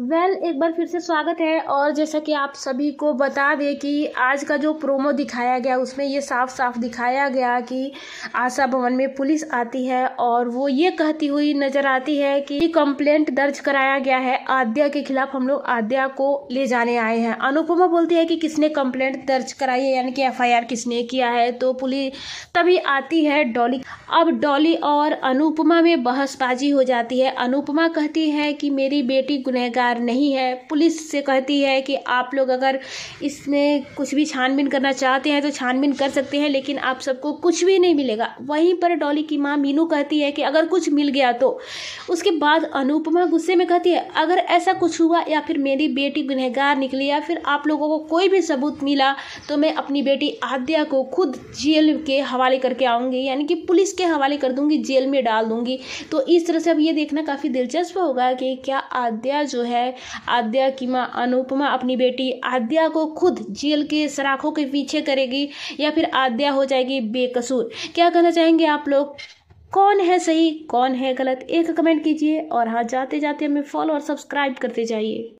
well well, एक बार फिर से स्वागत है और जैसा कि आप सभी को बता दें कि आज का जो प्रोमो दिखाया गया उसमें ये साफ साफ दिखाया गया कि आशा भवन में पुलिस आती है और वो ये कहती हुई नजर आती है कि कंप्लेंट दर्ज कराया गया है आद्या के खिलाफ हम लोग आद्या को ले जाने आए हैं अनुपमा बोलती है कि किसने कंप्लेंट दर्ज कराई है यानी कि एफ किसने किया है तो पुलिस तभी आती है डॉली अब डॉली और अनुपमा में बहसबाजी हो जाती है अनुपमा कहती है कि मेरी बेटी गुनहगार तैयार नहीं है पुलिस से कहती है कि आप लोग अगर इसमें कुछ भी छानबीन करना चाहते हैं तो छानबीन कर सकते हैं लेकिन आप सबको कुछ भी नहीं मिलेगा वहीं पर डॉली की माँ मीनू कहती है कि अगर कुछ मिल गया तो उसके बाद अनुपमा गुस्से में कहती है अगर ऐसा कुछ हुआ या फिर मेरी बेटी गुनहगार निकली या फिर आप लोगों को कोई भी सबूत मिला तो मैं अपनी बेटी आद्या को खुद जेल के हवाले करके आऊँगी यानी कि पुलिस के हवाले कर दूँगी जेल में डाल दूँगी तो इस तरह से अब ये देखना काफ़ी दिलचस्प होगा कि क्या आद्या जो है है आद्या की माँ अनुपमा अपनी बेटी आद्या को खुद जेल के सराखों के पीछे करेगी या फिर आद्या हो जाएगी बेकसूर क्या कहना चाहेंगे आप लोग कौन है सही कौन है गलत एक कमेंट कीजिए और हाँ जाते जाते हमें फॉलो और सब्सक्राइब करते जाइए